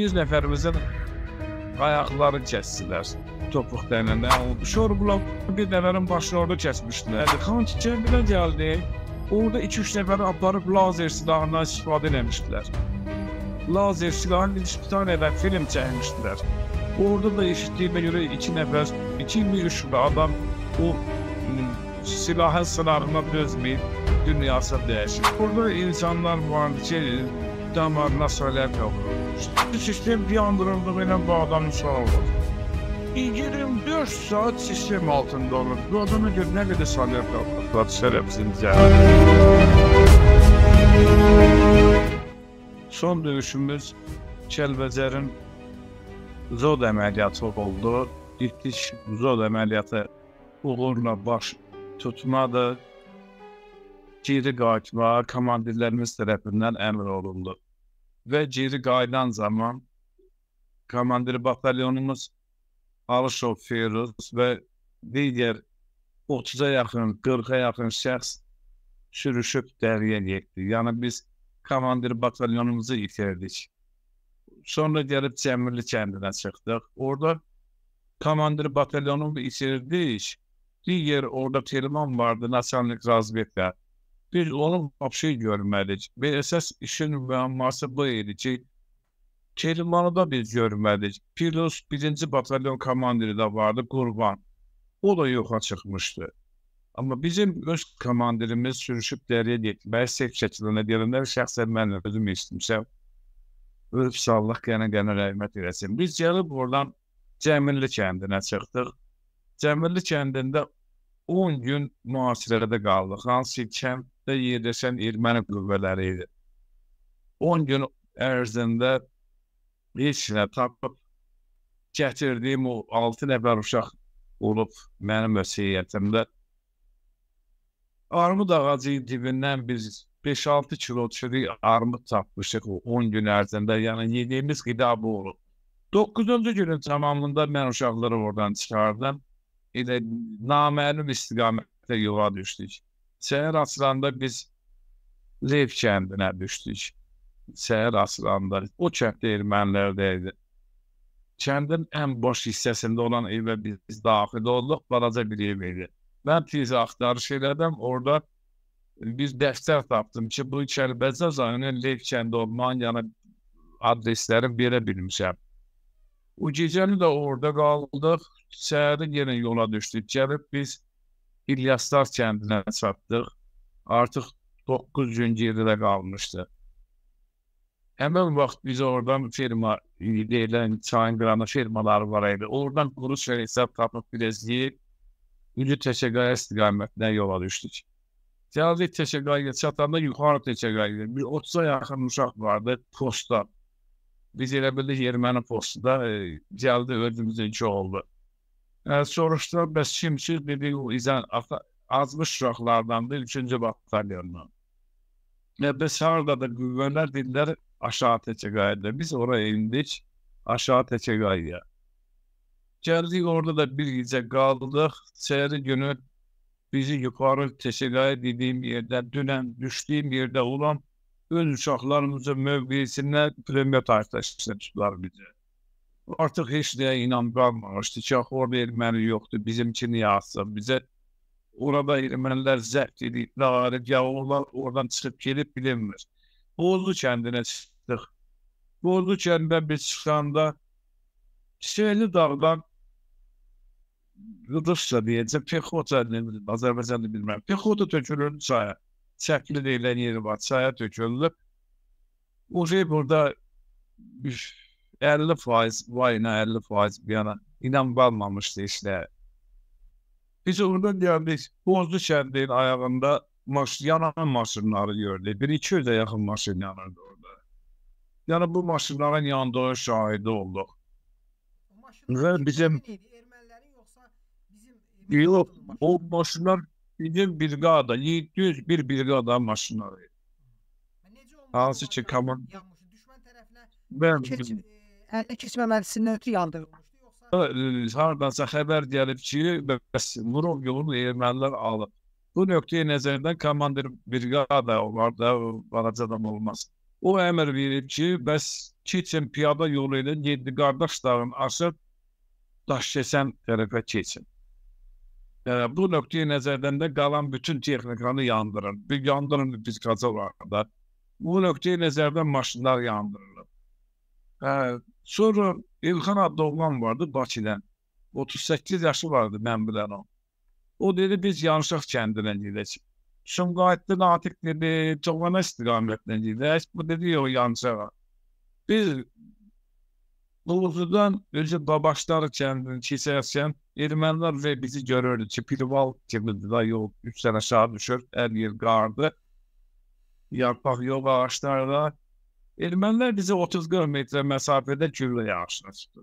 bir nəfərimizin ayaqları kəsdilər topuq dənəndə oldu. Şorqulov bir nəfərin başını orada kəsmişdilər. Xan kəndinə gəldi. Orada 2-3 nəfəri aparıb lazer silahından istifadə etmişdilər. Lazer silahını bir dənə və film çəkmişdilər. Orada da eşitdiyimə görə 2 nəfər, 2-3 adam o silahın sınarına dözməyib dünyasını dəyişir. Burada insanlar var ki, damarına söylər yoxdur sistem yandırıldı belə bu adam insan olur. 24 saat sistem altında olur. Bu adamı gör ne kadar sanıyor kalkaklar şerefsizce. Son dövüşümüz Çelbezer'in Zod əməliyyatı oldu. İlk Zod əməliyyatı uğurla baş tutmadı. Geri qayıtma komandirlərimiz tərəfindən əmr olundu. ve geri gaydan zaman komandiri batalyonumuz Alışov Firuz ve diğer 30'a yakın, 40'a yakın a yaxın şəxs sürüşüb dəriyə getdi. Yəni biz komandir batalyonumuzu itirdik. Sonra gelip Cəmirli kəndinə çıxdıq. Orada komandir batalyonumu itirdik. Diğer orada Telman vardı, Naçalnik Razbeklə. biz onu vapşi görmədik. Bir əsas işin müəmması bu idi ki, Kerimanı da biz görmədik. Pirus 1-ci batalyon komandiri də vardı, Qurban. O da yoxa çıxmışdı. Amma bizim öz komandirimiz sürüşüb dəriyə getməyə sevk çəkilinə deyirlər, şəxsən mən özüm istəmişəm. Ölüb sağlıq qənə-qənə rəhmət eləsin. Biz gəlib oradan Cəmilli kəndinə çıxdıq. Cəmilli kəndində 10 gün mühasirədə qaldıq. Hansı kənddə yerləşən erməni qüvvələri idi. 10 gün ərzində heç nə tapıb gətirdiyim o 6 nəfər uşaq olub mənim vəsiyyətimdə. Armud ağacı dibindən biz 5-6 kilo çürük armud tapmışıq o 10 gün ərzində. Yəni yediyimiz qida bu olub. 9-cu günün tamamında mən uşaqları oradan çıxardım ilə naməlum istiqamətdə yola düşdük. Səhər asranda biz Lev kəndinə düşdük. Səhər asranda o kənd ermənilərdə idi. Kəndin ən baş hissəsində olan evə biz daxil olduq, balaca bir ev idi. Mən tez axtarış elədim, orada bir dəftər tapdım ki, bu Kəlbəcər rayonunun Lev kəndi olmanın yana adreslərini verə bilmişəm. O gecəni də orada qaldıq səhəri yenə yola düşdük. Gəlib biz İlyaslar kəndinə çatdıq. Artıq 9 gün geridə qalmışdı. Həmin vaxt biz oradan firma deyilən çayın qıranı firmaları var idi. Oradan quru hesab tapıb biləcəyik. Ünlü TÇQ'ya istiqamətinə yola düşdük. Gəldik TÇQ'ya çatanda yuxarı TÇQ'ya bir 30-a yaxın uşaq vardı postda. Biz elə bildik erməni postda e, gəldi özümüzün oldu. Ə, soruşdular, bəs kimsiz? Dedik, o izən azmış uşaqlardandır, 3-cü batalyondan. Və biz haradadır, qüvvələr dedilər, aşağı Teçəqayədə. Biz oraya indik, aşağı Teçəqayəyə. Gəldik, orada da bir gecə qaldıq. Səhəri günü bizi yuxarı Teşeqaya dediyim yerdə, dünən düşdüyüm yerdə olan öz uşaqlarımızın mövqeyisindən premier tarixdə çıxdılar bizə artıq heç nəyə inan qalmamışdı. Çox orada erməni yoxdur, bizimkini yazsın. Bizə orada ermənilər zəbt ediblər, Arif Yavullar oradan çıxıb gelib bilinmir. Bozlu kəndinə çıxdıq. Bozlu kəndindən biz çıxanda Hüseyni dağdan Rıdırsa deyəcəm, Pexota, Azərbaycanda bilməm, Pexota tökülür çaya. Çəkli deyilən yeri var, çaya tökülür. O şey burada bir 50 faiz, vay nə 50 faiz bir yana inan qalmamışdı işlərə. Biz orada gəldik, Bozlu kəndinin ayağında maş yanan maşınları gördük. Bir 200-ə yaxın maşın yanırdı orada. Yəni bu maşınların yandığı şahidi olduq. Maşınlar bizim ermənilərin yoxsa bizim Yox, o maşınlar bizim briqada, 700 bir briqada maşınları. Necə olmuş? Hansı ki komand düşmən tərəfinə Bəli ələ keçməməsindən ötürü yandırılmışdı. Yoxsa e, hardansa xəbər gəlib ki, bəs Murov yolunu ermənilər alıb. Bu nöqteyi nəzərdən komandir briqada orada balaca adam olmaz. O əmr verib ki, bəs Çiçin piyada yolu ilə 7 qardaş dağın aşıb daş keçən tərəfə keçin. Yəni, bu nöqteyi nəzərdən də qalan bütün texnikanı yandırın. Bir yandırın biz qaca olaraq da. Bu nöqteyi nəzərdən maşınlar yandırılıb. Hə, Sonra Elxan adlı oğlan vardı Bakıdan. 38 yaşı vardı mən bilən o. O dedi biz Yanışaq kəndinə gedəcək. Şumqayıtlı Natiq dedi, Cavana istiqamətinə gedək. Bu dedi o Yanışağa. Biz Uluzudan önce Babaşlar kəndini keçərsən, ermənilər və bizi görürdü ki, Pilval kimidir da yol 3 sənə aşağı düşür, hər yer qardı. Yarpaq yox ağaçlarda. Ermənilər bizi 30-40 metrə məsafədə güllə yağışına tutdu.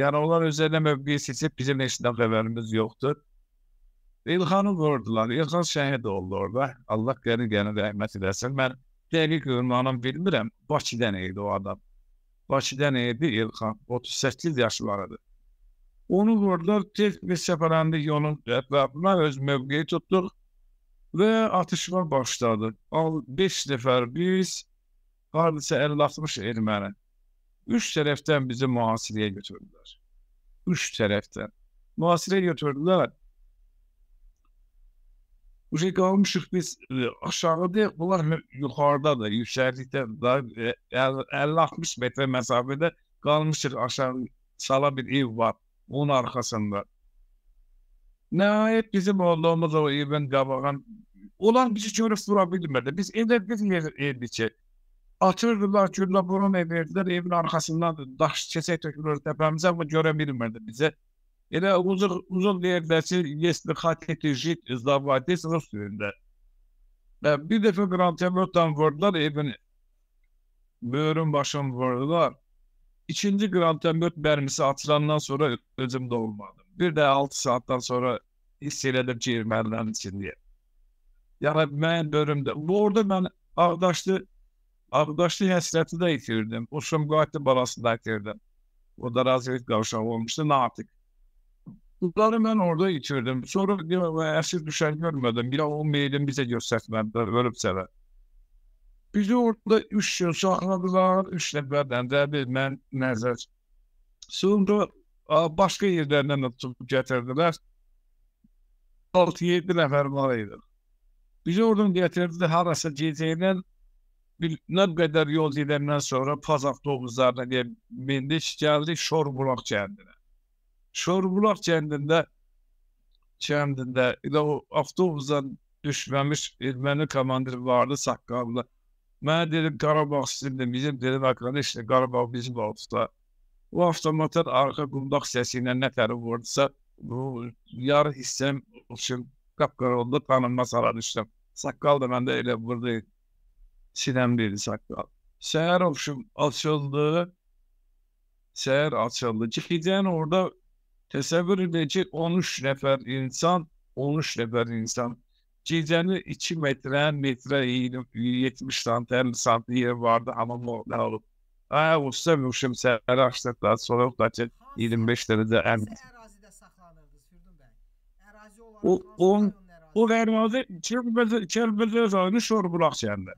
Yəni onlar üzərinə mövqeyi seçib bizim neçidən xəbərimiz yoxdur. İlxanı vurdular. İlxan şəhid oldu orada. Allah qəni qəni rəhmət edəsin. Mən dəqiq ünvanını bilmirəm. Bakıdan idi o adam. Bakıdan idi İlxan. 38 yaşlarıdır. Onu vurdular. Tez bir səfərəndik yolun ətrafına öz mövqeyi tutduq və atışma başladı. Al 5 nəfər biz, hardasa 50-60 erməni. Üç tərəfdən bizi mühasirəyə götürdülər. Üç tərəfdən. Mühasirəyə götürdülər. Uca qalmışıq biz e, aşağıda, bunlar yuxarıdadır, yüksəklikdə 50-60 e, metrə məsafədə qalmışıq aşağı sala bir ev var, onun arxasında. Nəhayət bizim olduğumuz o evin qabağın, onlar bizi görüb dura bilmirdi. Biz evdə bir yer edik ki, Açırdılar, güllə-burun edirdilər, evin arxasından daş keçək tökülür təpəmizə, amma görə bilmirdi bizə. Elə uzun uzun deyirlər ki, если хотите жить, сдавайтесь rus dilində. Bir dəfə qrantemyotdan vurdular evini. Böyrün başını vurdular. İkinci qrantemyot bərmisi açılandan sonra özüm də olmadım. Bir də 6 saatdan sonra hiss elədim ki, ermənilərin içindəyəm. Yəni, mənim bölümdə. Bu orada mən ağdaşlı Arkadaşlık həsrəti də itirdim. O şümqayıtlı balası da itirdim. O da razılık kavşağı olmuştu. Ne yaptık? Bunları ben orada itirdim. Sonra diyor, esir düşen görmedim. Bir o meyilin bize göstermediler. Ölüp sever. Bizi orada üç yıl sakladılar. Üç nəfərdən də bir mən nəzər. Sonra başqa yerlərdən də tutub gətirdilər. 6-7 nəfər var idi. Bizi oradan gətirdi harasa gecəyinə ne kadar yol gedəndən sonra Pazaf Doğuzlarına diye mindik, geldi, Şorbulaq kəndinə. Şorbulaq kəndində kəndində elə o avtobusdan düşmemiş erməni komandir vardı saqqallı. Ben dedim Qarabağ sizindir, bizim dedim arkadaşlar işte Qarabağ bizim olsa. O avtomatlar arka qundaq səsi ilə nətəri vurdusa, bu yarı hissəm üçün qapqara oldu, qanıma sara düşdüm. Saqqal da məndə elə vurdu. Sinem Deniz saklı. Seher Okşum açıldı. Seher açıldı. Cidden orada tesevvür edilecek 13 nefer insan, 13 nefer insan. Cidden 2 metre, metre 70 santim, santim yeri vardı ama bu ne olup. Aa, ustamışım Seher açtıktan sonra kaçın 25 derece en. O, o, o vermadı, çırpıda, çırpıda zanı şor bulak sende.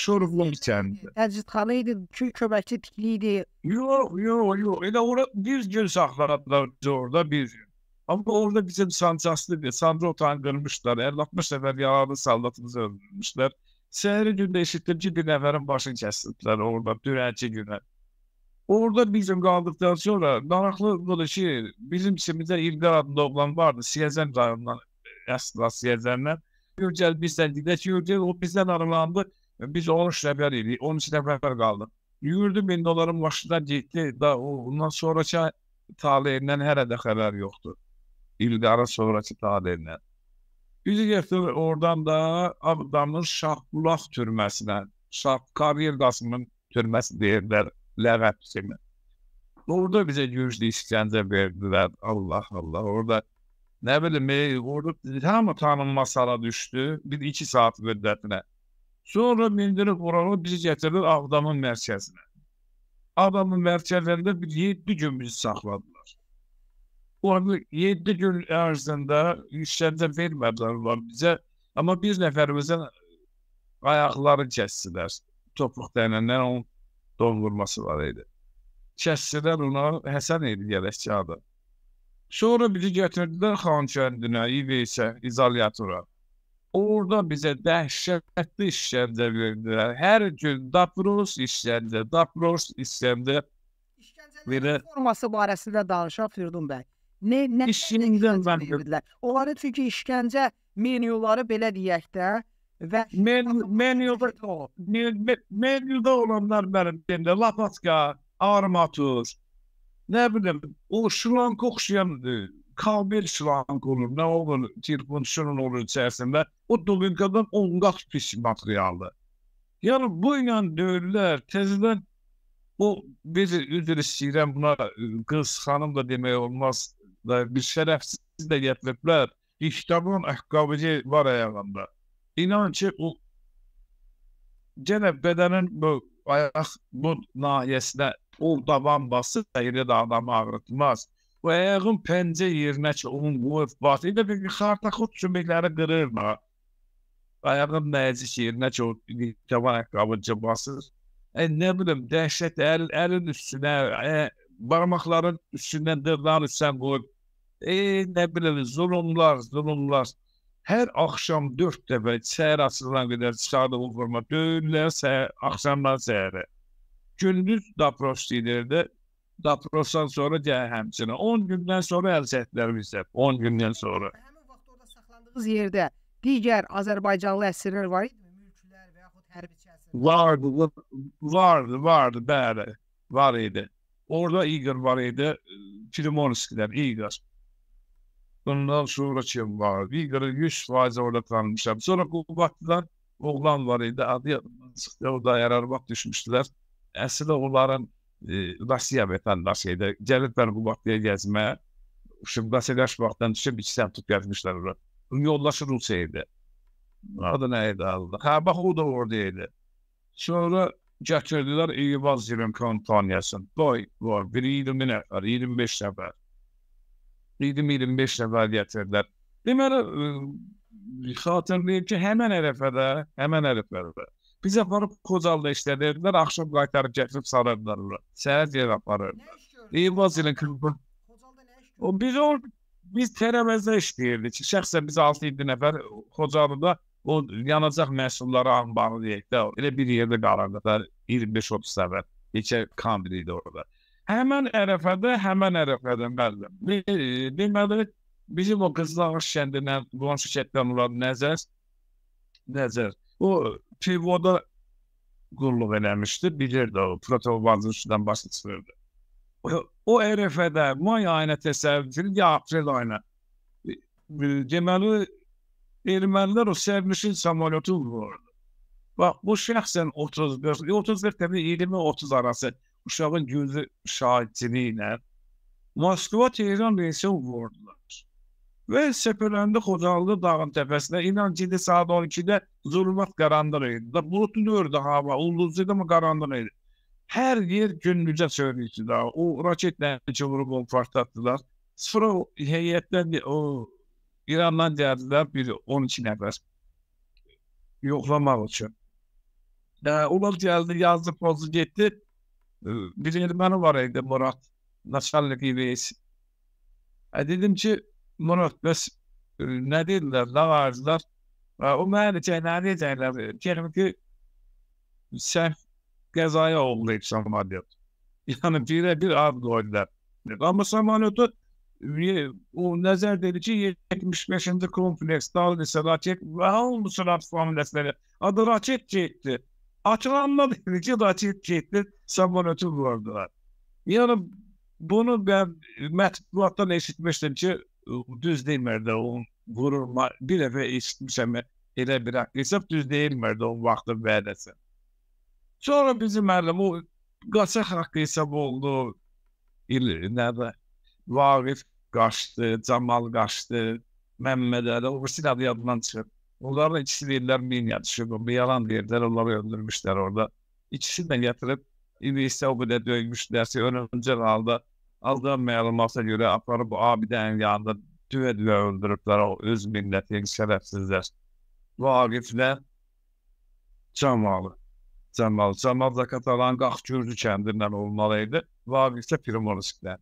şorublarkən. Dəcitxana idi, köməkçi tikli idi. Yox, yox, yox. Elə ora bir gün saxladılar bizi orada bir gün. Amma orada bizim sancaslı, sancı otağını qırmışlar. 50-60 nəfər yaralı saldatımızı öldürmüşlər. Səhəri gündə eşitdim ki, bir nəfərin başını kəsdilər orada, dürənci günə. Orada bir gün qaldıqdan sonra daraqlı odur ki, bizim içimizdə İlqar adında oğlan vardı, Siyəzən rayonundan, əslində Siyəzəndən. Görcəl bizdən dedilər ki, görcəl o bizdən aralandı. Biz 13 nəfər idik, 12 nəfər qaldıq. Yürüdü 1000 doların başında getdi. Da ondan sonraki taleyindən hələ də xəbər yoxdur. İldara sonraki taleyindən. Bizi gətirdi oradan da Ağdamın Şahbulaq türməsinə, Şah Karyer Qasımın türməsi deyirlər, ləqəb kimi. Orada bizə güclü işgəncə verdilər. Allah Allah. Orada nə bilim, e, orada hamı tanınmaz hala düşdü. Bir iki saat müddətinə. Sonra mindirib vuralı bizi gətirir Ağdamın mərkəzinə. Ağdamın mərkəzində bir 7 gün bizi saxladılar. Orada 7 gün ərzində yüksəldə vermədilər onlar bizə. Amma bir nəfərimizin ayaqları kəsdilər. Topuq dənəndən onun donvurması var idi. Kəsdilər ona Həsən idi gələkçi adı. Sonra bizi gətirdilər Xan kəndinə, İveysə, izolyatora. Orada bizə dəhşətli işgəncə verdilər. Hər gün dapros işgəncə, dapros işgəncə. İşgəncənin forması barəsində danışaq Firdun bəy. Nə nə işindən mən verdilər. Onları çünki işgəncə menyuları belə deyək də və men menyuda menyuda olanlar mənim deyəndə lapatka, armatur, nə bilim, o şlanq oxşayandır kamil şlank olur, nə olur, tirpunçun olur içərisində. O doliqadan onqaq pis materialı. Yəni bu ilə döyürlər, tezdən bu bir üzr istəyirəm buna e, qız xanım da demək olmaz da bir şərəfsiz də gətiriblər. İştabın əhqabici var ayağında. İnan ki o gene bedenin bu ayak bu nahiyesine o davam basıp seyri de adamı ağrıtmaz. و پنجه yerine ki, onun qovub var. İndi bir xartaxud küməkləri qırırlar. Ayağın nəzik yerinə ki, o dəvə ayaqqabıcı basır. E, nə bilim, dəhşət, əl, əlin üstünə, e, barmaqların üstündən dırnağın üstünə qoyub. E, nə bilim, zulümlər, zulümlər. Hər axşam 4 dəfə səhər açılana qədər çıxardı bu forma. Döyürlər səhər, axşamdan səhərə. Gündüz da prostidirdi. Laprovsan sonra gəl həmçinin. 10 gündən sonra ərzətlərimiz də 10 gündən sonra. Həmin vaxt orada saxlandığınız yerdə digər Azərbaycanlı əsirlər var idi? Mülklər və yaxud hərbiçi əsirlər? Vardı, vardı, vardı, bəli, var idi. Orada İqor var idi, Kilimonskilər, İqor. Bundan sonra kim var? İqor 100% orada qalmışam. Sonra Qubatlılar oğlan var idi, adı yadımdan çıxdı, o da yarar vaxt düşmüşdülər. Əslində onların Rusiya vətəndaşı idi. Gəliblər bu vaxtaya gəzmə. Şub Rusiya vaxtdan düşüb iki sən tut gəlmişlər ora. Yoldaşı Rusiya idi. O da nə idi aldı. Hə, bax o da orada idi. Sonra gətirdilər İvaz Zirin kompaniyasını. Boy var, biri 20 nəfər, 25 nəfər. 20-25 nəfər gətirdilər. Deməli, xatırlayır ki, həmən ərəfədə, həmən ərəfədə Bizə aparıb Qocalda işlədirlər, axşam qaytarıb gətirib sarıdırlar. Səhər yerə aparırlar. İmaz ilə kırpın. O biz o biz tərəməzdə işləyirdik. Şəxsən biz 6-7 nəfər Xocalıda o yanacaq məhsulları anbarı deyək də elə bir yerdə qarardıq. 25-30 nəfər. Neçə kambil idi orada. Həmən ərəfədə, həmən ərəfədən bəzən. E, deməli, bizim o qızlar kəndindən, qonşu kənddən olan Nəzər, Nəzər, o Pivo'da qulluq eləmişdi, bilirdi o, protokol vazirçidən başlayırdı. O, o RF-də may ayına təsadüf edir ya aprel ayına. Deməli ermənilər o sərnişin samolyotu vurdu. Bax bu şəxsən 35, 35 e, təbii 20 30 arası uşağın gözü şahidçiliyi ilə Moskva Tehran reysi vurdular. Ve Sepelen'de Hocalı Dağ'ın tepesine inan ciddi saat 12'de zulmat karandanıydı. Da bulutluyordu hava, ulduzluydu mu karandanıydı. Her yer gündüce söylüyordu daha. O raketle vurup onu partlattılar. Sonra o heyetten o İran'dan geldiler bir 12 nefes. Yoklamak için. Yani ee, onlar geldi yazdı pozu gitti. Ee, bir Ermeni var evde Murat. Naçalnik reis. E dedim ki bunun ötməz nə deyirlər, nə arzular. O mənə deyəcəklər, deyəcəklər. Deyirəm ki, sən qəzaya uğrayıbsan maddiyat. Yəni birə-bir ad qoydular. Amma samanötü o nəzər dedi ki, 75-ci kompleks, Dalnisa, Raket və hamısı Raket familiyasları. Adı Raket getdi. Açılanla dedi ki, Raket getdi, samanötü vurdular. Yəni bunu mən mətbuatdan eşitmişdim ki, düz deyil Mərdovun vurulma, bir dəfə eşitmişəm elə bir hesab düz deyil Mərdovun vaxtı vədəsi. Sonra bizim müəllim o qaçaq haqqı hesab oldu. İl nədir? Vaqif qaçdı, Camal qaçdı, Məmməd Əli, o birisi adı yadından çıxır. Onlar da ikisi deyirlər minaya düşüb, bir yalan deyirlər, onları öldürmüşlər orada. İkisini də gətirib, İblisdə o qədər döymüşlər ki, önümcə halda Azdan məlumata görə aparıb abidənin yanında düvə-düvə öldürüblər o öz milləti şərəfsizlər. Vaqiflə Cəmalı. Cəmal. Cəmal da Katalan Qax Gürcü kəndindən olmalı idi. Vaqiflə Primorovskdən.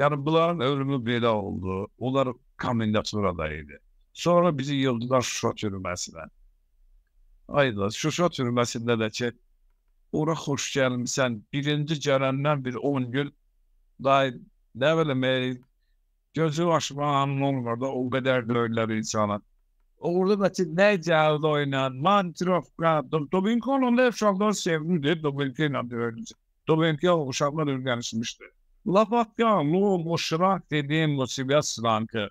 Yəni bunların ölümü belə oldu. Onlar komendaturada idi. Sonra bizi yıldılar Şuşa türməsinə. Ayda Şuşa türməsində də ki, ora xoş gəlmisən, birinci gələndən bir 10 gün ne devil me gözü açmağım olmadı o kadar döyler insana. Orada da ne cevabı oynayan mantrofka Dobinko şaklar da uşaklar sevindi Dobinko'yla dövüldü. o uşaklar öğrenmişti. Lafatka lo muşrak dediğim o musibet slankı.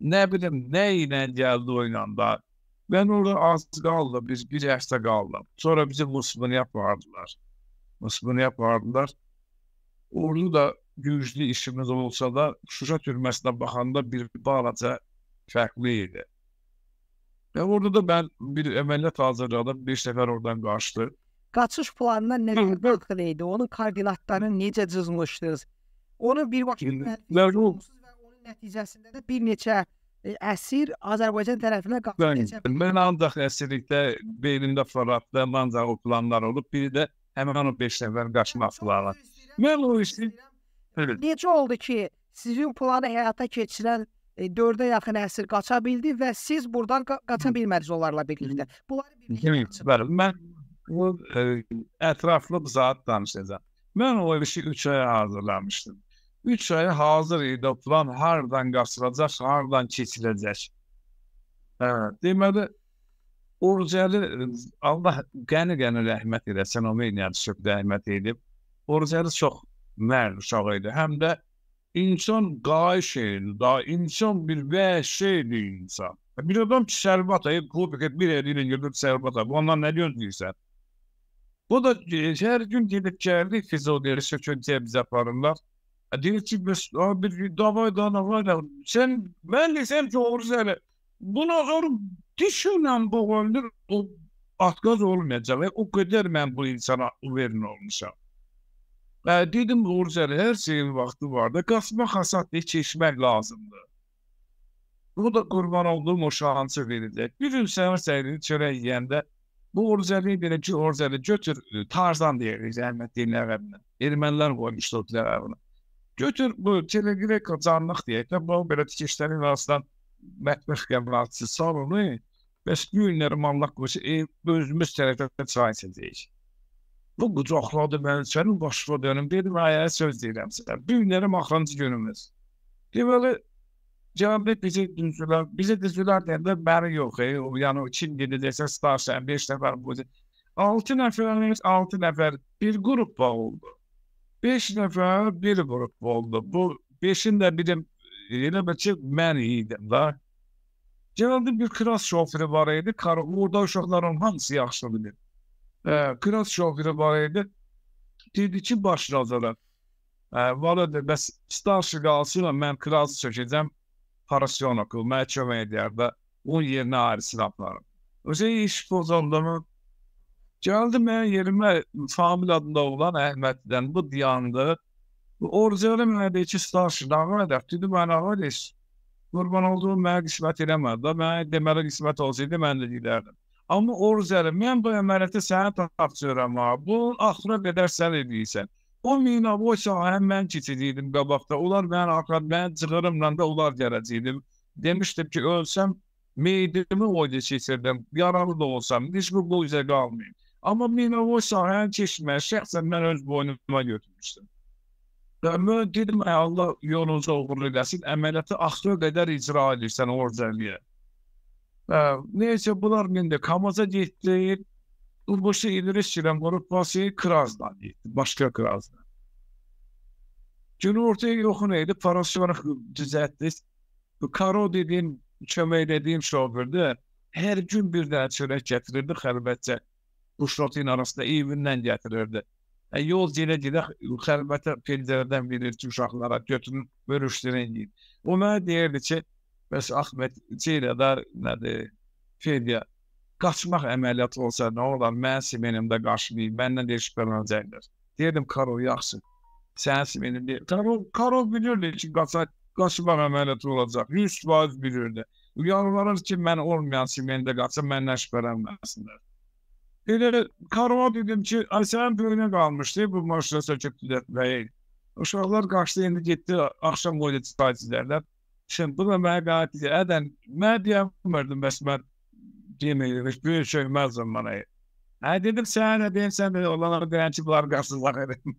Ne bileyim neyle geldi oynandı. Ben orada az kaldım. Biz bir yaşta kaldım. Sonra bizi musibini yapardılar. Musibini yapardılar. Orada da güclü işimiz olsa da Şuşa türməsinə baxanda bir balaca fərqli idi. Və orada da mən bir əməliyyat hazırladım. Bir səfər oradan qaçdı. Qaçış planına nə qədər idi? Onun koordinatları necə cızmışdınız? Onu bir vaxt mərhum onun nəticəsində də bir neçə əsir e, Azərbaycan tərəfinə qaçdı. Mən ancaq əsirlikdə beynimdə fırlatdı, ancaq o planlar olub. Biri də həmin o 5 nəfər qaçmaq planı. Mən o işi Necə oldu ki, sizin planı həyata keçirən e, 4-ə yaxın əsir qaça bildi və siz burdan qa qaça bilmədiniz onlarla birlikdə. Bunları bilmirsiniz. Bəli, mən bu e, ətraflı zat danışacağam. Mən o işi 3 aya hazırlamışdım. 3 aya hazır idi plan hardan qaçılacaq, hardan keçiləcək. Hə, deməli Orucəli Allah qəni-qəni rəhmət eləsin, o meyniyyə düşüb rəhmət edib. Orucəli çox mərd uşağı idi. Həm də insan qayiş idi, da insan bir vəhşi idi insan. Bir adam ki, sərvat ayıb, kubik bir eliyle girdi sərvat ayıb. Ondan nə diyorsun deyirsən? Bu da e, her gün gidip geldi fizyoterapist çöntiye bize yaparlar. E, deyir ki, biz abi davay dana var ya. Sen ben de sen doğru söyle. Buna zor düşünen bu öldür. O atgaz olmayacak. O kadar ben bu insana verin olmuşam. Və dedim Uğurcan, hər şeyin vaxtı var da qasma xasat deyib keçmək lazımdır. Bu da qurban olduğum o şansı veriləcək. Bir gün səhər səhərini çörək yeyəndə bu Uğurcanı belə ki, Uğurcanı götür, e, Tarzan deyirik, zəhmət deyil ərəbinə. Ermənilər qoymuşdur bizlər ərəbinə. Götür bu telegrafik qacanlıq deyək də, bu belə tikişlərin arasından mətbəx qəmratçısı salını, bəs günlərim Allah qoysa, e, özümüz tərəfdə çay içəcəyik. Bu qucaqladı məni, sənin başına dönüm. Dedim, ayağa söz deyirəm sənə. Bu günlərim axırıncı günümüz. Deməli, Cənab bizi düzülər, bizi düzülər deyəndə bəri yox, e, o, yəni kim gedəcəksə starsən 5 nəfər bu. 6 nəfərimiz 6 nəfər bir qrup oldu. 5 nəfər bir qrup oldu. Bu 5-in də birim elə bəcə mən idim da. Cənabda bir kras şoförü var idi, kar, orada uşaqların hamısı yaxşıdır. Kras şoferı var idi. Dedi ki, baş nazara. Var idi, bəs starşı qalsın, mən kras çəkəcəm Parasyonakı, mənə kömək edər və onun yerinə ayrısını aparım. Özə iş pozandım. Gəldi mən yerimə Famil adında olan Əhməddən bu diyandı. Orcalı mənə deyir ki, starşı, davam edər. Dedi, mənə var qurban olduğum mənə qismət eləmədi. Mənə deməli qismət olsaydı, mən də deyərdim. Amma Orucəli, mən bu əməliyyatı sənə tapşırıram ha. Bunun axıra qədər sən edirsən. O minavoy sahəni mən keçirdim qabaqda. Onlar mən arxad, mən cığırımla da onlar gələcəydim. Demişdim ki, ölsəm meydimi oyda keçirdim. Yaralı da olsam, heç bu bu üzə qalmayım. Amma minavoy sahəni keçməyə şəxsən mən öz boynuma götürmüşdüm. Mən dedim, Allah yolunuzu uğurlu eləsin, əməliyyatı axıra qədər icra edirsən Orucəliyə. Neyse bunlar məndə KAMAZ-a getdi. Urboşa İdris ilə qorub vasiyyə Krazdan getdi. Başqa Krazdan. Günortaya yoxun idi. Parası var düzəltdik. Karo dediğim, kömək edeyim şofördə hər gün bir dənə çörək gətirirdi xəlbətcə. Bu şrotin arasında evindən gətirirdi. E, yol gedə-gedə xəlbətə pencərədən verir ki, uşaqlara götürün, bölüşdürün. O mənə deyirdi ki, Bəs Ahmet Çeyrədar nədir? Fediya qaçmaq əməliyyatı olsa nə olar? Mən Simenimdə qarşılayır, məndən də şübhələnəcəklər. Deyirdim Karo yaxşı. Sən Simenim deyir. Karo, Karo bilirdi ki, qaçaq, qaçmaq əməliyyatı olacaq. 100% bilirdi. Yalvarır ki, mən olmayan Simenimdə qaçaq, məndən şübhələnməsinlər. Elə Karova dedim ki, ay sənin böyünə qalmışdı bu maşına söküb düzəltməyi. Uşaqlar qaçdı, indi getdi axşam boyu çayçilərlər. Szentudom megállt, Eden, mert ilyen mördöm ezt már címélyen, és bűncsöny mezzem van egy. Hát dedim sen de benim sen de olanlara dirençli bulargarsızlar dedim.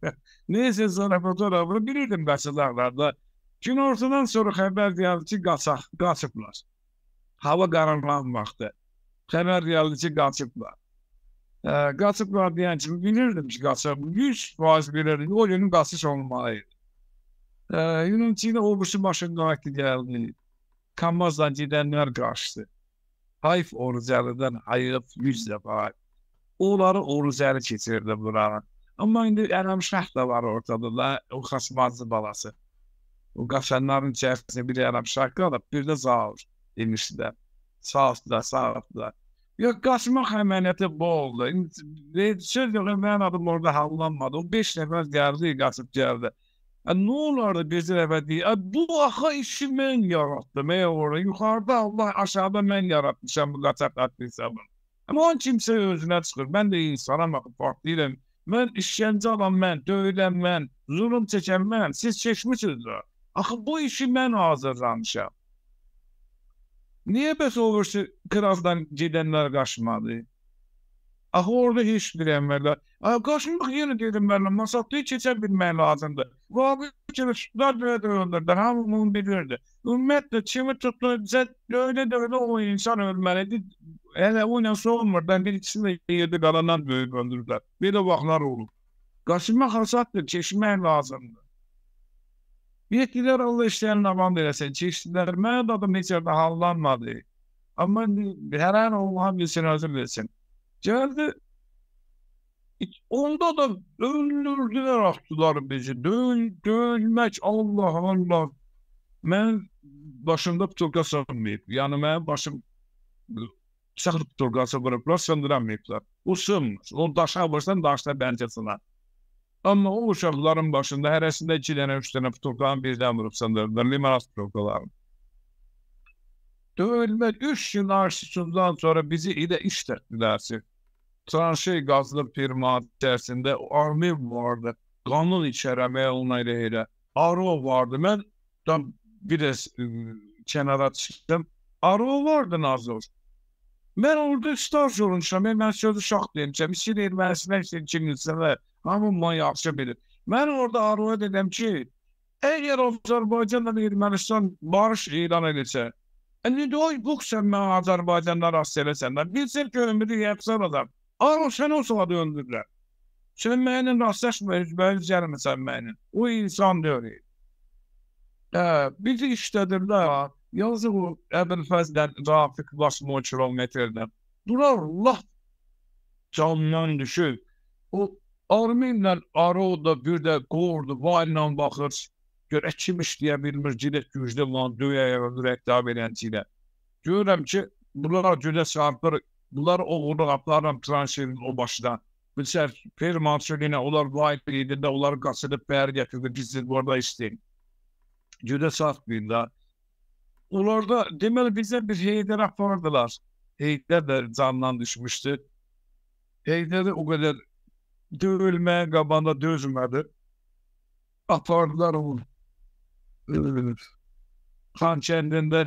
Neyse sonra fotoğrafını bilirdim gazetelerde. Çünkü ortadan sonra haber yazıcı kaçak, kaçıklar. Hava karanlanmaktı. Haber yazıcı kaçıklar. E, kaçıklar diyen için bilirdim ki kaçak. 100 faiz bilirdim. O günün kaçış olmalıydı. Յունուցինը ողջունողակիցներն կամազ անջիդեններ qarşısı. Hayf oruclarından ayrılıp yüz defa onları orucları geçirdi buranın. Amma indi Ərəm Şah da var ortada da, o Xasmazlı balası. O qaçanların içərisində biri Ərəm Şah qalıb, bir də Zaur demişdilər. Sağ olsunlar, sağ olsunlar. Yox, qaçmaq əməliyyatı bu oldu. İndi, söz yox, mənim adım orada hallanmadı. O 5 nəfər gəldi, qaçıb gəldi. Nə olardı gözəl əbədi? Bu axı işi mən yaratdım. Ey ora yuxarıda Allah, aşağıda mən yaratmışam bu qaçaqatlı hesabını. Amma onun kimsə özünə çıxır. Mən də insanam axı farklıyam. Mən işgəncə alan mən, döyülən mən, zulm çəkən mən. Siz çəkmisiniz. Axı bu işi mən hazırlamışam. Niyə bəs o qıraqdan gedənlər qaçmadı? Axı orada heç deyirəm müəllim. Qarşımda yenə dedim müəllim, masatlığı keçə bilmək lazımdır. Vaqif çalışmalar belə döyülürdü, hamı bunu bilirdi. Ümumiyyətlə kimi tutulacaq, döyülə döyülə o insan ölməlidir. Hələ o ilə soğumurdan bir ikisini də yerdə qalandan böyük öldürürlər. Belə vaxtlar olur. Qaçınmaq hasatdır, keçmək lazımdır. Yetkilər Allah işlərini davam edəsən, çeşitlər. Mənim adım heç yerdə hallanmadı. Amma hər an Allah'ın bir sinazı bilsin. Gəldi Onda da öldürdülər axtılar bizi. Döl, dölmək Allah Allah. Mən başımda putulka sığmayıb. Yəni mənim başım çıxır putulkası vurublar, söndürəməyiblər. O sığmır. O daşa vursan daşda bəncəsinə. Amma o uşaqların başında hərəsində 2 dənə, 3 dənə putulkanı birdən vurub söndürdülər. Limonad putulkalarını. Döyülmək 3 gün arşısından sonra bizi ilə işlətdilər tranşı qazlı firma içərisində armiya vardı, qanun içərəmə ona elə elə. Aro vardı. Mən tam bir də e, kənara çıxdım. Aro vardı Nazor. Mən orada staj olmuşam. Mən sözü şax demişəm. İşin ermənisinə, işin kimlisinə. Hamı bunu yaxşı bilir. Mən orada Aroya dedim ki, əgər Azərbaycanla Ermənistan barış elan edəcək, Indi e, oy buxsan mən Azərbaycanla rast eləsən. Bilsin ki, ömrü yəpsan adam. Aron Şenosova döndürdülər. Sən mənimlə rastlaşmır, mən gəlməsən mənim. O insan deyil. Hə, bizi işlədirlər. Yazıq o Əbül Fəzdən Rafiq Basmo kilometrdən. Durar laf canından düşür. O Arminlə Aroda bir də qordu, vayla baxır. Görək kim işləyə bilmir, cilət güclü olan döyəyə öldürək də belənci ilə. Görürəm ki, bunlar gündə saatlar Bunlar o odaklardan transferin o başına. Mesela per Mansur'ine onlar layıklıydı da onlar gazetede per getirdi. Biz de burada isteyin. Cüde satmayında. Onlar da demeli bize bir heyetler aktardılar. Heyetler de candan düşmüştü. Heyetler de o kadar dövülme kabanda dözmedi. Apardılar onu. Ee, kan kendinde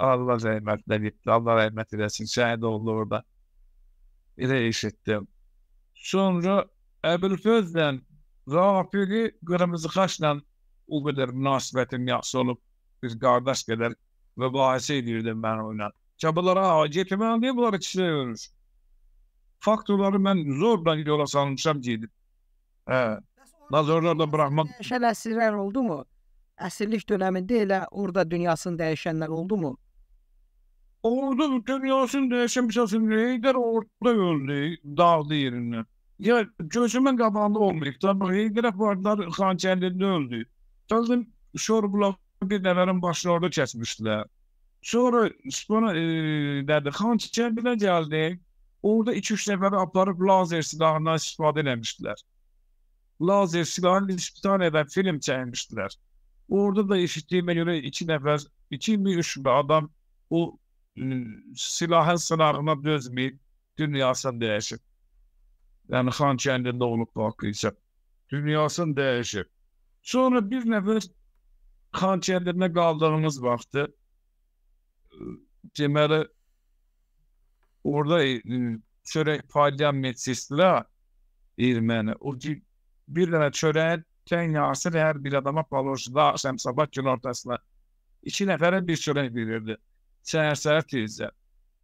Allah rəhmətinə getdi. Allah rəhmət eləsin. Şəhid oldu orada. Elə eşitdim. Sonra Əbülfözlə Rafiki qırmızı xaçla o qədər münasibətim yaxşı olub. Biz qardaş qədər mübahisə edirdim mən onunla. Çabalara acetmən deyə bunlar ikisi ölür. Faktorları mən zorla yola salmışam gedib. Hə. Nazorlarla buraxmaq. Şələsirlər oldu mu? Əsirlik dövründə elə orada dünyasını dəyişənlər oldu mu? Orada dünyasını dəyişmişəsin, Heydər orada öldü, dağdı yerindən. Ya gözümün qabağında olmayıb da, Heydər apardılar Xankəndində öldü. Sözüm Şorbulaq bir nəfərin başını orada kəsmişdilər. Sonra sonra e, nədir? Xankəndinə gəldi. Orada 2-3 nəfəri aparıb lazer silahından istifadə etmişdilər. Lazer silahını istifadə edən film çəkmişdilər. Orada da eşitdiyimə görə 2 nəfər, 2 mi 3 adam o silahın sınağına dözməyib, dünyasını dəyişib. Yəni Xan kəndində olub haqqı isə dünyasını dəyişib. Sonra bir nəfər Xan kəndində qaldığımız vaxtı deməli orada e, çörək paylayan medsistlər erməni. O ki, bir dənə çörəyin tən yasır hər bir adama paloşda, şəmsabah gün ortasına iki nəfərə bir çörək verirdi. Səhər səhər tezcə.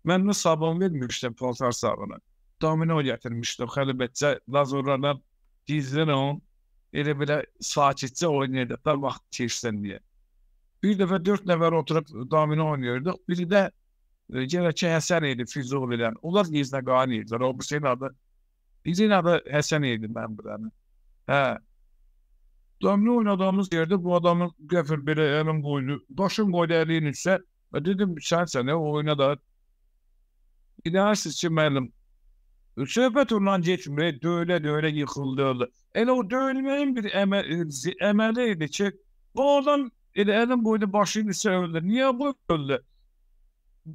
Mən bunu sabun vermişdim paltar sabunu. Domino gətirmişdim xəlbətcə lazorlarla dizlən on. Elə belə sakitcə oynayırdı. Tam vaxt keçsin deyə. Bir dəfə 4 nəfər oturub domino oynayırdıq. Biri də e, yenə ki Həsən idi Füzul ilə. Onlar Nizna Qani idilər. O Hüseyn adı. Bizim adı Həsən idi mən bilən. Hə. Domino oynadığımız yerdə bu adamın qəfil belə elin qoydu. Daşın qoydu əlinin üstə. E, dedim sen sene oyuna da gidersiz için benim. Söhbət ondan geçmir, e, döyülə-döyülə yıxıldı. Elə o döyülməyin bir əmə əməli idi ki, bu adam elə əlin boyda başını söyledi. Niyə bu öldü?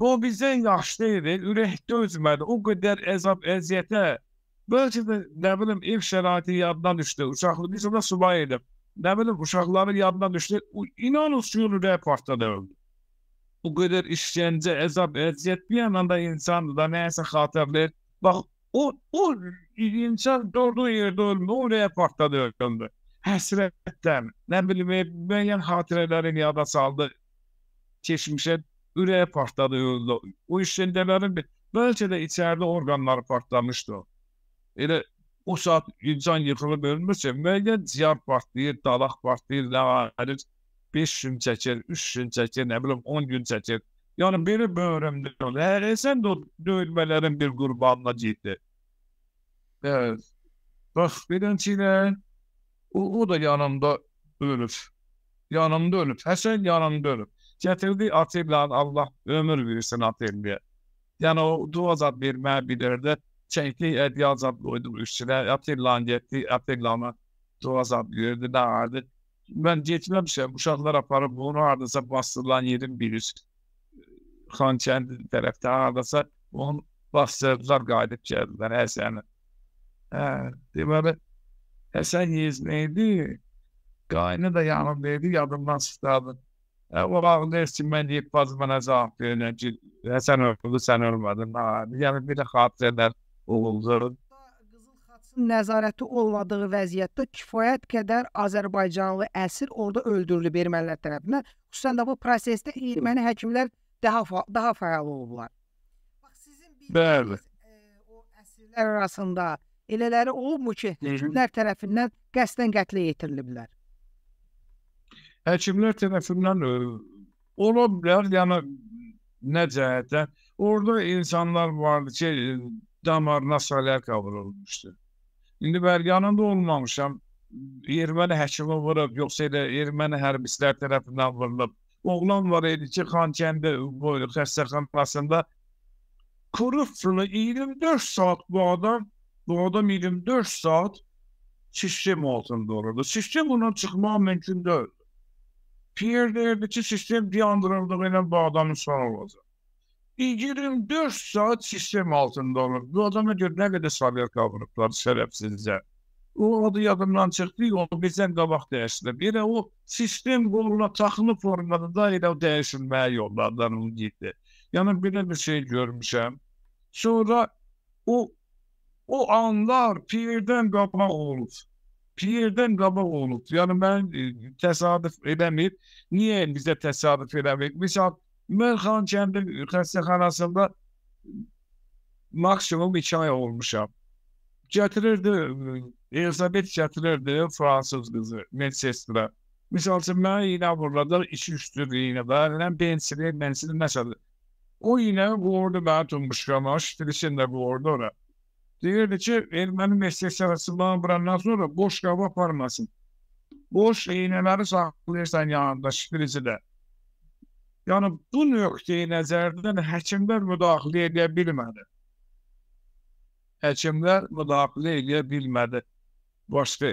Bu bizden yaşlı idi, e, ürəkdə özmədi. O qədər əzab, əziyyətə. Bəlkə də, nə bilim, ev şəraiti yaddan düşdü. Uşaqlı, biz ona subay edib. Nə bilim, uşaqların yaddan düşdü. İnan uçuyor ürək partladı öldü bu qədər işgəncə, əzab, əziyyət bir yandan da insandır da nəyəsə xatırlayır. Bax o o insan doğduğu yerdə ölmür, oraya parkda ölmür. Həsrətdən, nə bilim, e, müəyyən xatirələri yada saldı. Keçmişə ürəyə partladı, öldü. O işgəncələrin bəlkə də içəridə orqanları partlamışdı. Elə o saat insan yıxılıb ölmürsə, müəyyən ciyar partlayır, dalaq partlayır, nə ayrı 5 gün çəkir, 3 gün çəkir, nə bilim 10 gün çəkir. Yani biri böyrümdə olur. Hər sən də döyülmələrin bir qurbanına getdi. Evet. Bax, beləncə o, o da yanımda ölüb. Yanımda Her Həsən yanımda ölüb. Gətirdi Atilla'nı Allah ömür versin Atilla'ya. Yani o duacat verməyə bilirdi. Çəkdi ədiyacat qoydu üstünə. Atilla'nı getdi. Atilla'na duacat ne Dağardı. mən getməmişəm. Uşaqlar aparıb onu hardasa bastırılan yerin birisi e, Xankəndi tərəfdə hardasa onu bastırdılar qayıdıb gəldilər Həsəni. Hə, deməli Həsən Yezni idi. Qaynı da yanımda idi, yadımdan çıxdı. Hə, o ağlayır ki, mən deyib baz mənə cavab verir ki, Həsən öldü, sən ölmədin. Ha, hə, yəni bir də xatirələr olurdu. Hamasın nəzarəti olmadığı vəziyyətdə kifayət qədər Azərbaycanlı əsir orada öldürülüb ermənilər tərəfindən. Xüsusən də bu prosesdə erməni həkimlər daha fa daha fəal olublar. Bax sizin Bəli. E, o əsirlər arasında elələri olubmu ki, həkimlər tərəfindən qəsdən qətlə yetiriliblər? Həkimlər tərəfindən e, ola bilər, yəni nə cəhətdən orada insanlar vardı ki, damarına salya qavurulmuşdu. İndi bəryanında olmamışam. Erməni həkimi vurub, yoxsa elə erməni hərbçilər tərəfindən vurulub. Oğlan var idi ki, Xankəndi xəstəxanasında korrupsiyonu 24 saat bu adam, bu adam 24 saat sistem altında olurdu. Sistem bundan çıxmaq mümkün deyil. Pierre deyirdi ki, sistem diyandırıldığı ilə bu adamın sonu olacaq. 24 saat sistem altında olur. Bu adama görə nə qədər səbiyyət qavurublar sərəbsizcə. O adı yadımdan çıxdı, onu bizdən qabaq dəyişdilər. Bir də o sistem qoluna taxılı formada da elə o dəyişilməyə yollardan getdi. Yəni belə bir şey görmüşəm. Sonra o o anlar pirdən qabaq olub. Pirdən qabaq olub. Yəni mən e, təsadüf eləmir. Niyə bizə təsadüf eləmir? Məsəl Mərxan kəndi xəstəxanasında maksimum 2 ay olmuşam. Gətirirdi, Elizabet gətirirdi fransız kızı, medsestra. Misal üçün, mənə iğnə vururlar, iki üstüdür iğnə, bənilən bensili, bensili nəsədir. O iğnə vurdu mənə tumbuşqama, şitirisin də vurdu ona. Deyirdi ki, erməni meslekçarası bana vurandan sonra boş qabı aparmasın. Boş iğnələri saxlayırsan yanında, şitirici de. Yəni bu nöqteyi nəzərdən həkimlər müdaxilə edə bilmədi. Həkimlər müdaxilə edə bilmədi. Başqa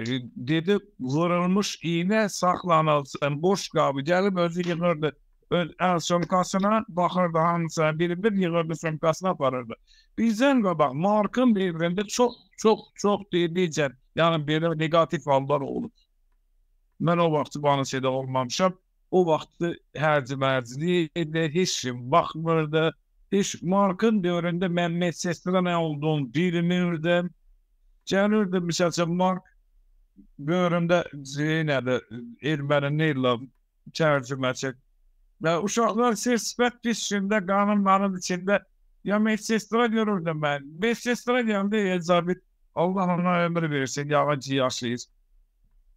dedi vurulmuş iynə saxlanılsın, boş qabı gəlib özü yığırdı öz əl sömkasına baxırdı hamısına bir-bir yığırdı sömkasına aparırdı. Bizdən qabaq Markın dövründə çox çox çox dedikcə yəni belə negativ hallar olub. Mən o vaxt Banisədə olmamışam. O vaxtı hərci-mərciliyi edir, heç kim baxmırdı. Heç Markın dövründə mən Manchesterda nə olduğunu bilmirdim. Gəlirdim, misal üçün Mark böyrümdə zeynədir, erməni neylə tərcüməçi. Və uşaqlar sir-sifət düşkündə, qanunların içində ya Manchester'a görürdüm mən. Manchester'a gəldi, Elizabeth Allah ona ömür versin, yağıncı yaşayız.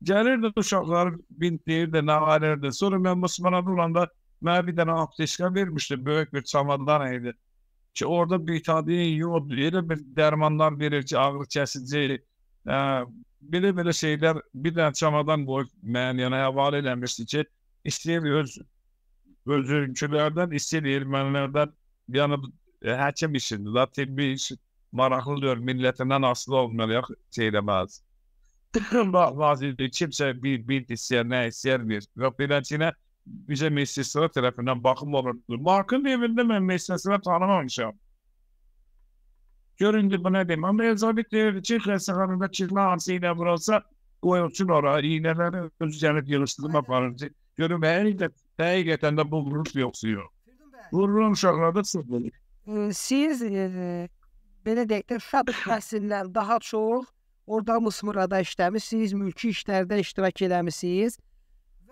Gelirdi uşaklar bindirdi, navalerdi. Sonra ben Müslüman olanda bana bir tane apteşka vermişti. Büyük bir çamadan idi. Ki orada bir tadiyin yoğurdu. Yine bir dermanlar verir ki ağrı kesici. E, ee, belə belə şeyler bir tane çamadan boy mən yana havale edilmişti ki istəyir öz özünkülərdən, istəyir ermənilərdən yani e, həkim işindir, da tibbi iş maraqlıdır, millətindən asılı olmalı, şey eləməz. Bazı kimse bir bilgisayar ne ister bir. Ve bilancine bize mesleğine tarafından bakım olurdu. Markın evinde ben mesleğine tanımamışım. Göründü bu ne diyeyim. Ama özellikle çift sakalında çıkma hamsiyle vurulsa koyulsun oraya iğneleri üzerine yığıştırma falan. Görüm her ilde hakikaten de bu vuruş yoksuyor. Vururum şakladı sıkılır. Ee, siz e, Benedik'te Fab daha çok Orada Mısmırada işləmisiniz, mülki işlərdə iştirak eləmisiniz.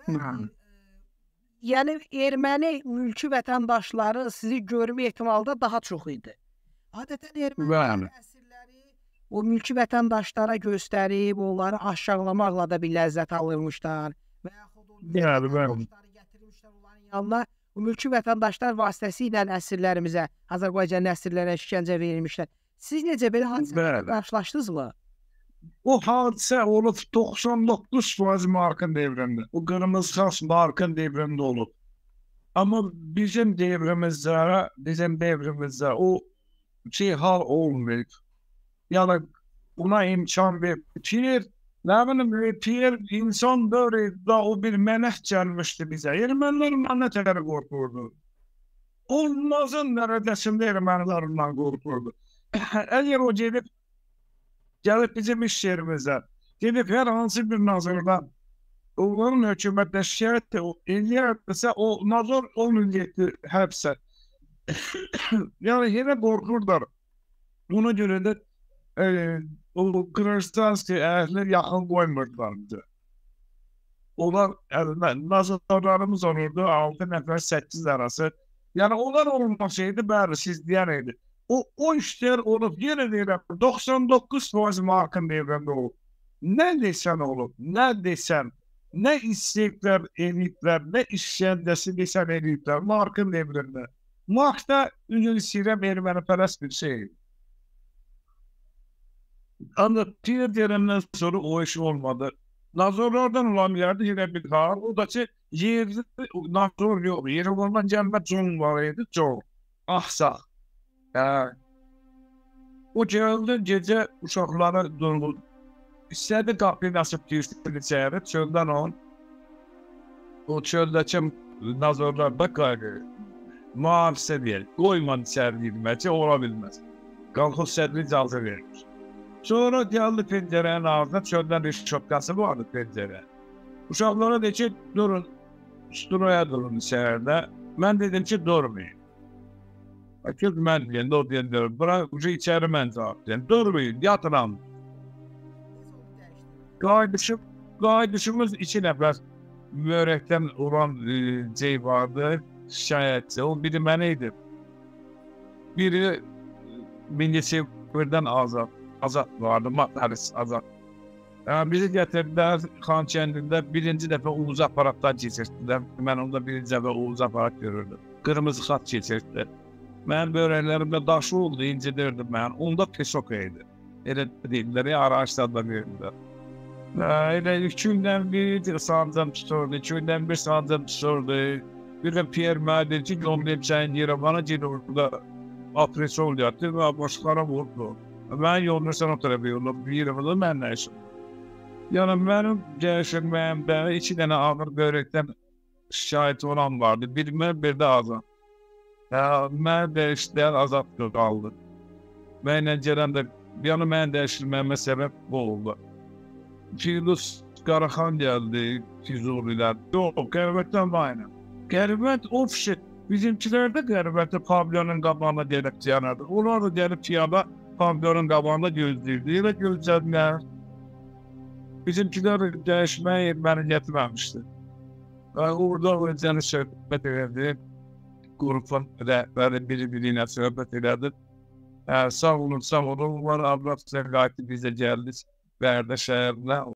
Hə. E, yəni erməni mülki vətəndaşları sizi görmə ehtimalı da daha çox idi. Adətən erməni əsirləri o mülki vətəndaşlara göstərib onları aşağılamaqla da bir ləzzət alırmışlar və yaxud onları gətirmişlər onların yanına bu mülki vətəndaşlar vasitəsilə əsirlərimizə, Azərbaycanlı əsirlərə işgəncə verilmişlər. Siz necə belə hadisələrlə qarşılaşdınızmı? O hadise olub 99% markın devrində. O kırmızı xas markın devrində olub. Ama bizim devrimizde, bizim devrimizde o şey hal olmuyor. Yani buna imkan ver. Pir, ne bileyim e, pir insan böyle da o bir menet gelmişti bize. Ermeniler menetleri korkurdu. Olmazın neredesinde Ermenilerden korkurdu. Eğer o gelip gəlib bizim iş yerimizə, gedib hər hansı bir nazırdan onların hökumətlə şikayət eləyərsə o nazır 10 il getdi həbsə. yəni yenə qorxurlar. Buna görə də e, o Qırğızstanski əhli yaxın qoymurlardı. Onlar əlində nazırlarımız olurdu 6 nəfər 8 arası. Yəni onlar olmasaydı bəli siz deyən idi. O, o işlər olub, yenə deyirəm, 99% markın devrəndə olub. Nə desən olub, nə desən, nə istəyiblər, eləyiblər, nə işgəndəsi desən eləyiblər, markın devrəndə. Mark da üzr istəyirəm, ermənipərəst bir şey. Anlatıyor deyirəmdən sonra o iş olmadı. Nazorlardan olan yerdə yenə bir qar. O da ki, yerli nazor yox. Yerevandan gəlmə John var idi, John. Axsaq. Ah Hə. O gəldi gecə uşaqlara dönür. İstədi qapını açıb girdi içəri, çöldən on. O çöldəki nazarlarda qayğı. Mühafizə verir. Qoyman içəri girməci ola bilməz. Qalxıb sədri icazə verir. Sonra gəldi pəncərənin ağzına, çöldən bir şapkası vardı pəncərə. Uşaqlara dedi ki, durun, sturaya durun içəridə. Mən dedim ki, durmayın. A këtë men vjen, do t'jen dhe, pra u që i qërë men të artën, dërbi, djatë ram. Gayet düşük, gayet düşümüz iki nəfər mürekten uran e, şey vardı, şikayetçi. O biri mən idi. Biri e, Milli Çevkirdən azad, azad vardı, Mataris azad. Yani bizi gətirdilər Xan kəndində birinci dəfə Uğuz aparatdan keçirdilər. Mən onda birinci dəfə Uğuz aparat görürdüm. Qırmızı xat keçirdilər. Mən böyrəklərimdə daşı oldu, incidirdim mən. Onda peşok idi. Elə deyirlər, ya araçlarda verirlər. Elə iki gündən bir sancım tuturdu, iki gündən bir sancım tuturdu. Bir gün Pierre Mədeci gömləyib sənin yerə, bana gedir orada apresi oldu yaptı ve başkaları vurdu. Ben yolunu sen o tarafa yolladım, bir yere vurdum, ben ne işim? Yani benim değişimim, ben iki tane ağır börekten şahit olan vardı. Birime bir de ağzım. mən dəyişdən azad qaldı. Mənlə gələndə yəni mən dəyişilməyimə səbəb bu oldu. Cilus Qaraxan gəldi, Füzulilər. Yox, qərbətdən vayna. Qərbət of shit. Bizimkilər də qərbətdə pavilyonun qabağına gəlib dayanırdı. Onlar da gəlib piyada pavilyonun qabağında gözləyirdi. Elə gözlədilər. Bizimkilər dəyişməyi məni gətirməmişdi. Və orada o cəni söhbət edirdi qrupun rəhbəri bir-biri ilə söhbət elədi. Hə, sağ olun, sağ olun. Onlar Avrasiya qayıtdı bizə gəldiniz Bərdə şəhərinə.